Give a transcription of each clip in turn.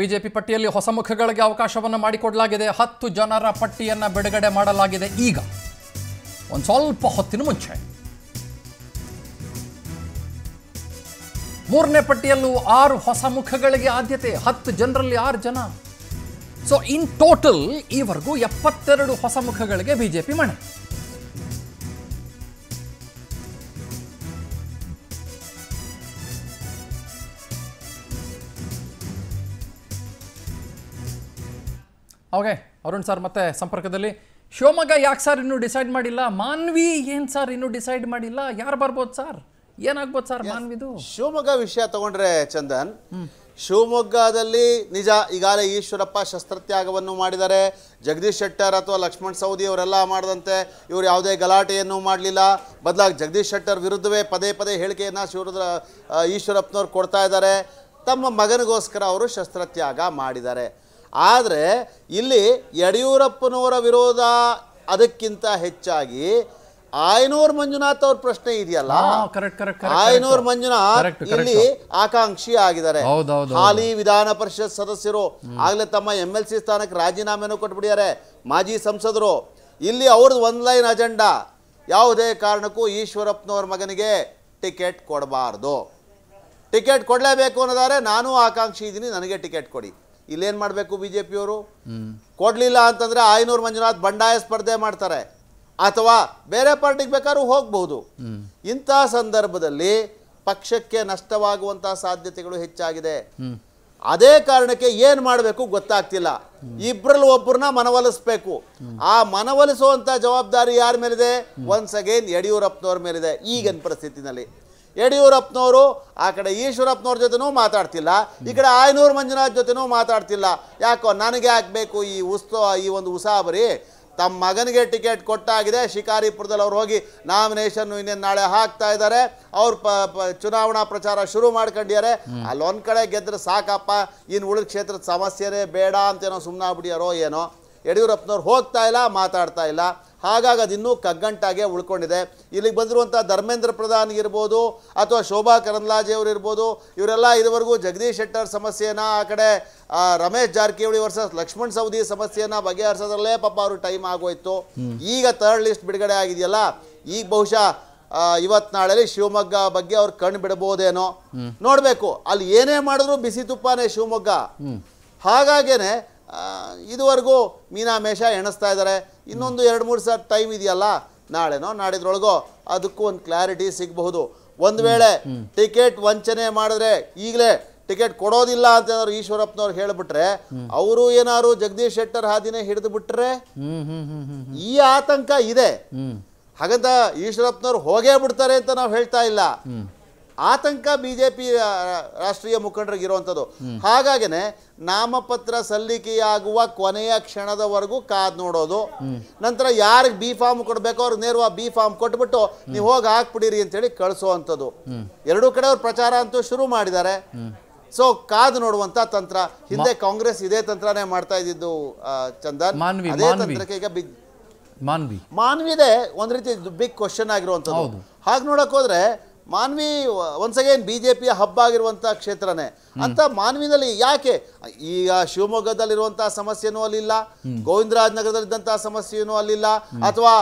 BJP ಪಟ್ಟಿಯಲ್ಲಿ ಹೊಸ ಮುಖಗಳಿಗೆ ಅವಕಾಶವನ್ನು ಮಾಡಿಕೊಡಲಾಗಿದೆ ಹತ್ತು ಜನರ ಪಟ್ಟಿಯನ್ನು ಬಿಡುಗಡೆ ಮಾಡಲಾಗಿದೆ ಈಗ ಒಂದು ಸ್ವಲ್ಪ ಹೊತ್ತಿನ ಮುಂಚೆ ಮೂರನೇ ಪಟ್ಟಿಯಲ್ಲೂ ಆರು ಹೊಸ ಮುಖಗಳಿಗೆ ಆದ್ಯತೆ ಹತ್ತು ಜನರಲ್ಲಿ ಆರು ಜನ ಸೊ ಇನ್ ಟೋಟಲ್ ಈವರೆಗೂ ಎಪ್ಪತ್ತೆರಡು ಹೊಸ ಮುಖಗಳಿಗೆ ಬಿಜೆಪಿ ಮಣೆ ಓಕೆ ಅರುಣ್ ಸರ್ ಮತ್ತೆ ಸಂಪರ್ಕದಲ್ಲಿ ಶಿವಮೊಗ್ಗ ಯಾಕೆ ಸರ್ ಇನ್ನೂ ಡಿಸೈಡ್ ಮಾಡಿಲ್ಲ ಮಾನ್ವಿ ಏನ್ ಸರ್ ಇನ್ನೂ ಡಿಸೈಡ್ ಮಾಡಿಲ್ಲ ಯಾರು ಬರ್ಬೋದು ಸರ್ ಏನಾಗ್ಬೋದು ಸರ್ ಮಾನ್ವಿದು ಶಿವಮೊಗ್ಗ ವಿಷಯ ತಗೊಂಡ್ರೆ ಚಂದನ್ ಶಿವಮೊಗ್ಗದಲ್ಲಿ ನಿಜ ಈಗಾಗಲೇ ಈಶ್ವರಪ್ಪ ಶಸ್ತ್ರತ್ಯಾಗವನ್ನು ಮಾಡಿದ್ದಾರೆ ಜಗದೀಶ್ ಶೆಟ್ಟರ್ ಅಥವಾ ಲಕ್ಷ್ಮಣ್ ಸೌದಿ ಅವರೆಲ್ಲ ಮಾಡದಂತೆ ಇವರು ಯಾವುದೇ ಗಲಾಟೆಯನ್ನು ಮಾಡಲಿಲ್ಲ ಬದಲಾಗಿ ಜಗದೀಶ್ ಶೆಟ್ಟರ್ ವಿರುದ್ಧವೇ ಪದೇ ಪದೇ ಹೇಳಿಕೆಯನ್ನು ಶಿವರುದ್ರ ಈಶ್ವರಪ್ಪನವ್ರು ಕೊಡ್ತಾ ಇದ್ದಾರೆ ತಮ್ಮ ಮಗನಿಗೋಸ್ಕರ ಅವರು ಶಸ್ತ್ರತ್ಯಾಗ ಮಾಡಿದ್ದಾರೆ ಆದರೆ ಇಲ್ಲಿ ಯಡಿಯೂರಪ್ಪನವರ ವಿರೋಧ ಅದಕ್ಕಿಂತ ಹೆಚ್ಚಾಗಿ ಆಯನೂರ್ ಮಂಜುನಾಥ್ ಅವ್ರ ಪ್ರಶ್ನೆ ಇದೆಯಲ್ಲ ಆಯನೂರ್ ಮಂಜುನಾಥ್ ಇಲ್ಲಿ ಆಕಾಂಕ್ಷಿ ಆಗಿದ್ದಾರೆ ಹಾಲಿ ವಿಧಾನ ಪರಿಷತ್ ಸದಸ್ಯರು ಆಗ್ಲೇ ತಮ್ಮ ಎಂ ಎಲ್ ಸಿ ಸ್ಥಾನಕ್ಕೆ ರಾಜೀನಾಮೆನೂ ಕೊಟ್ಬಿಟ್ಟಿದ್ದಾರೆ ಮಾಜಿ ಸಂಸದರು ಇಲ್ಲಿ ಅವ್ರದ್ದು ಒಂದ್ ಲೈನ್ ಅಜೆಂಡಾ ಯಾವುದೇ ಕಾರಣಕ್ಕೂ ಈಶ್ವರಪ್ಪನವ್ರ ಮಗನಿಗೆ ಟಿಕೆಟ್ ಕೊಡಬಾರ್ದು ಟಿಕೆಟ್ ಕೊಡಲೇಬೇಕು ಅನ್ನೋದಾದ್ರೆ ನಾನು ಆಕಾಂಕ್ಷಿ ಇದ್ದೀನಿ ನನಗೆ ಟಿಕೆಟ್ ಕೊಡಿ ಇಲ್ಲೇನ್ ಮಾಡಬೇಕು ಬಿ ಜೆ ಪಿಯವರು ಕೊಡಲಿಲ್ಲ ಅಂತಂದರೆ ಆಯನೂರು ಮಂಜುನಾಥ್ ಬಂಡಾಯ ಸ್ಪರ್ಧೆ ಮಾಡ್ತಾರೆ ಅಥವಾ ಬೇರೆ ಪಾರ್ಟಿಗೆ ಬೇಕಾದ್ರೂ ಹೋಗಬಹುದು ಇಂಥ ಸಂದರ್ಭದಲ್ಲಿ ಪಕ್ಷಕ್ಕೆ ನಷ್ಟವಾಗುವಂತಹ ಸಾಧ್ಯತೆಗಳು ಹೆಚ್ಚಾಗಿದೆ ಅದೇ ಕಾರಣಕ್ಕೆ ಏನ್ ಮಾಡಬೇಕು ಗೊತ್ತಾಗ್ತಿಲ್ಲ ಇಬ್ಬರಲ್ಲಿ ಒಬ್ಬರನ್ನ ಮನವೊಲಿಸ್ಬೇಕು ಆ ಮನವೊಲಿಸುವಂತ ಜವಾಬ್ದಾರಿ ಯಾರ ಮೇಲಿದೆ ಒನ್ಸ್ ಅಗೇನ್ ಯಡಿಯೂರಪ್ಪನವ್ರ ಮೇಲಿದೆ ಈಗಿನ ಪರಿಸ್ಥಿತಿನಲ್ಲಿ ಯಡಿಯೂರಪ್ಪನವರು ಆ ಕಡೆ ಈಶ್ವರಪ್ಪನವ್ರ ಜೊತೆನೂ ಮಾತಾಡ್ತಿಲ್ಲ ಈ ಕಡೆ ಆಯನೂರು ಮಂಜುನಾಥ್ ಜೊತೆನೂ ಮಾತಾಡ್ತಿಲ್ಲ ಯಾಕೋ ನನಗೆ ಹಾಕಬೇಕು ಈ ಉತ್ಸವ ಈ ಒಂದು ಉಸಾಬರಿ ತಮ್ಮ ಮಗನಿಗೆ ಟಿಕೆಟ್ ಕೊಟ್ಟಾಗಿದೆ ಶಿಕಾರಿಪುರದಲ್ಲಿ ಅವ್ರು ಹೋಗಿ ನಾಮಿನೇಷನ್ನು ಇನ್ನೇನು ನಾಳೆ ಹಾಕ್ತಾ ಇದ್ದಾರೆ ಅವ್ರು ಪ ಚುನಾವಣಾ ಪ್ರಚಾರ ಶುರು ಮಾಡ್ಕೊಂಡಿದ್ದಾರೆ ಅಲ್ಲೊಂದು ಕಡೆ ಗೆದ್ದರೆ ಸಾಕಪ್ಪ ಇನ್ನು ಉಳಿದ ಕ್ಷೇತ್ರದ ಸಮಸ್ಯೆನೇ ಬೇಡ ಅಂತೇನೋ ಸುಮ್ಮನಾಗ್ಬಿಡ್ಯಾರೋ ಏನೋ ಯಡಿಯೂರಪ್ಪನವ್ರು ಹೋಗ್ತಾ ಇಲ್ಲ ಮಾತಾಡ್ತಾ ಇಲ್ಲ ಹಾಗಾಗಿ ಅದಿನ್ನೂ ಕಗ್ಗಂಟಾಗೆ ಉಳ್ಕೊಂಡಿದೆ ಇಲ್ಲಿಗೆ ಬಂದಿರುವಂಥ ಧರ್ಮೇಂದ್ರ ಪ್ರಧಾನ್ ಇರ್ಬೋದು ಅಥವಾ ಶೋಭಾ ಕರಂದ್ಲಾಜೆ ಅವರು ಇರ್ಬೋದು ಇವರೆಲ್ಲ ಇದುವರೆಗೂ ಜಗದೀಶ್ ಶೆಟ್ಟರ್ ಸಮಸ್ಯೆನ ಆ ಕಡೆ ರಮೇಶ್ ಜಾರಕಿಹೊಳಿ ವರ್ಸಸ್ ಲಕ್ಷ್ಮಣ್ ಸವದಿ ಸಮಸ್ಯೆನ ಬಗೆಹರಿಸೋದ್ರಲ್ಲೇ ಪಾಪ ಅವರು ಟೈಮ್ ಆಗೋಯ್ತು ಈಗ ಥರ್ಡ್ ಲಿಸ್ಟ್ ಬಿಡುಗಡೆ ಆಗಿದೆಯಲ್ಲ ಈಗ ಬಹುಶಃ ಇವತ್ ನಾಳೆಯಲ್ಲಿ ಶಿವಮೊಗ್ಗ ಬಗ್ಗೆ ಅವ್ರು ಕಣ್ಣು ಬಿಡಬಹುದೇನೋ ನೋಡಬೇಕು ಅಲ್ಲಿ ಏನೇ ಮಾಡಿದ್ರು ಬಿಸಿ ತುಪ್ಪನೇ ಶಿವಮೊಗ್ಗ ಹಾಗಾಗೇನೆ ಇದುವರೆಗೂ ಮೀನಾ ಮೇಷ ಎಣಿಸ್ತಾ ಇದ್ದಾರೆ ಇನ್ನೊಂದು ಎರಡು ಮೂರು ಸಾವಿರ ಟೈಮ್ ಇದೆಯಲ್ಲ ನಾಳೆನೋ ನಾಡಿದ್ರೊಳಗೋ ಅದಕ್ಕೂ ಒಂದು ಕ್ಲಾರಿಟಿ ಸಿಗಬಹುದು ಒಂದು ವೇಳೆ ಟಿಕೆಟ್ ವಂಚನೆ ಮಾಡಿದ್ರೆ ಈಗಲೇ ಟಿಕೆಟ್ ಕೊಡೋದಿಲ್ಲ ಅಂತ ಏನಾದ್ರು ಈಶ್ವರಪ್ಪನವ್ರು ಹೇಳ್ಬಿಟ್ರೆ ಅವರು ಏನಾದ್ರು ಜಗದೀಶ್ ಶೆಟ್ಟರ್ ಹಾದಿನೇ ಹಿಡಿದು ಬಿಟ್ರೆ ಈ ಆತಂಕ ಇದೆ ಹಾಗಂತ ಈಶ್ವರಪ್ಪನವ್ರು ಹೋಗೇ ಬಿಡ್ತಾರೆ ಅಂತ ನಾವು ಹೇಳ್ತಾ ಇಲ್ಲ ಆತಂಕ ಬಿಜೆಪಿ ರಾಷ್ಟ್ರೀಯ ಪಿ ರಾಷ್ಟ್ರೀಯ ಮುಖಂಡರಿಗಿರುವಂಥದ್ದು ಹಾಗಾಗೇನೆ ನಾಮಪತ್ರ ಸಲ್ಲಿಕೆಯಾಗುವ ಕೊನೆಯ ಕ್ಷಣದವರೆಗೂ ಕಾದ್ ನೋಡೋದು ನಂತರ ಯಾರಿಗೆ ಬಿ ಫಾರ್ಮ್ ಕೊಡಬೇಕು ಅವ್ರಿಗೆ ನೇರವಾಗಿ ಬಿ ಫಾರ್ಮ್ ಕೊಟ್ಬಿಟ್ಟು ನೀವು ಹೋಗಿ ಹಾಕ್ಬಿಡಿರಿ ಅಂತ ಹೇಳಿ ಕಳಿಸುವಂಥದ್ದು ಎರಡೂ ಕಡೆ ಅವ್ರು ಪ್ರಚಾರ ಅಂತೂ ಶುರು ಮಾಡಿದ್ದಾರೆ ಸೊ ಕಾದ್ ನೋಡುವಂತ ತಂತ್ರ ಹಿಂದೆ ಕಾಂಗ್ರೆಸ್ ಇದೇ ತಂತ್ರನೇ ಮಾಡ್ತಾ ಇದ್ದಿದ್ದು ಚಂದನ್ ಅದೇ ತಂತ್ರಕ್ಕೆ ಈಗ ಬಿಗ್ ಮಾನ್ವಿ ಮಾನ್ವಿದೆ ಒಂದ್ ರೀತಿ ಬಿಗ್ ಕ್ವಶನ್ ಆಗಿರುವಂತದ್ದು ಹಾಗೆ ನೋಡಕ್ ಹೋದ್ರೆ Manvi once again B J ಪಿಯ ಹಬ್ಬ ಆಗಿರುವಂತಹ ಕ್ಷೇತ್ರನೇ ಅಂತ ಮಾನ್ವಿನಲ್ಲಿ ಯಾಕೆ ಈಗ ಶಿವಮೊಗ್ಗದಲ್ಲಿರುವಂತಹ ಸಮಸ್ಯೆನೂ ಅಲ್ಲಿಲ್ಲ ಇದ್ದಂತಹ ಸಮಸ್ಯೆನೂ ಅಲ್ಲಿಲ್ಲ ಅಥವಾ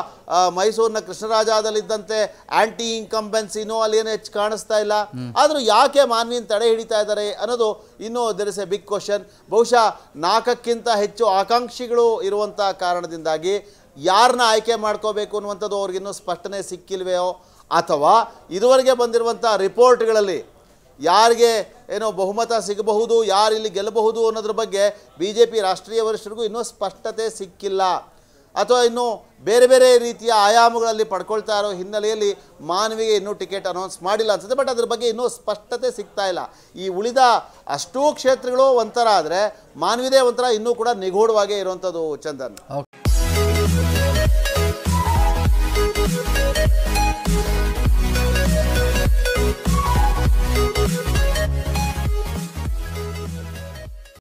ಮೈಸೂರಿನ ಕೃಷ್ಣರಾಜಾದಲ್ಲಿದ್ದಂತೆ ಆಂಟಿ ಇನ್ಕಂಬೆನ್ಸಿನೂ ಏನು ಹೆಚ್ಚು ಕಾಣಿಸ್ತಾ ಇಲ್ಲ ಆದರೂ ಯಾಕೆ ಮಾನ್ವಿನ ತಡೆ ಹಿಡಿತಾ ಇದ್ದಾರೆ ಅನ್ನೋದು ಇನ್ನೂ ದರ್ ಎ ಬಿಗ್ ಕ್ವಶನ್ ಬಹುಶಃ ನಾಲ್ಕಕ್ಕಿಂತ ಹೆಚ್ಚು ಆಕಾಂಕ್ಷಿಗಳು ಇರುವಂತಹ ಕಾರಣದಿಂದಾಗಿ ಯಾರನ್ನ ಆಯ್ಕೆ ಮಾಡ್ಕೋಬೇಕು ಅನ್ನುವಂಥದ್ದು ಅವ್ರಿಗಿನ್ನೂ ಸ್ಪಷ್ಟನೆ ಸಿಕ್ಕಿಲ್ವೆಯೋ ಅಥವಾ ಇದುವರೆಗೆ ಬಂದಿರುವಂಥ ರಿಪೋರ್ಟ್ಗಳಲ್ಲಿ ಯಾರಿಗೆ ಏನೋ ಬಹುಮತ ಸಿಗಬಹುದು ಯಾರು ಇಲ್ಲಿ ಗೆಲ್ಲಬಹುದು ಅನ್ನೋದ್ರ ಬಗ್ಗೆ ಬಿ ಜೆ ಪಿ ರಾಷ್ಟ್ರೀಯ ವರಿಷ್ಠರಿಗೂ ಇನ್ನೂ ಸ್ಪಷ್ಟತೆ ಸಿಕ್ಕಿಲ್ಲ ಅಥವಾ ಇನ್ನೂ ಬೇರೆ ಬೇರೆ ರೀತಿಯ ಆಯಾಮಗಳಲ್ಲಿ ಪಡ್ಕೊಳ್ತಾ ಇರೋ ಹಿನ್ನೆಲೆಯಲ್ಲಿ ಮಾನವಿಗೆ ಇನ್ನೂ ಟಿಕೆಟ್ ಅನೌನ್ಸ್ ಮಾಡಿಲ್ಲ ಅನ್ಸುತ್ತೆ ಬಟ್ ಅದ್ರ ಬಗ್ಗೆ ಇನ್ನೂ ಸ್ಪಷ್ಟತೆ ಸಿಗ್ತಾ ಇಲ್ಲ ಈ ಉಳಿದ ಅಷ್ಟೂ ಕ್ಷೇತ್ರಗಳು ಒಂಥರ ಆದರೆ ಮಾನವಿದೇ ಒಂಥರ ಇನ್ನೂ ಕೂಡ ನಿಗೂಢವಾಗೇ ಇರುವಂಥದ್ದು ಚಂದನ್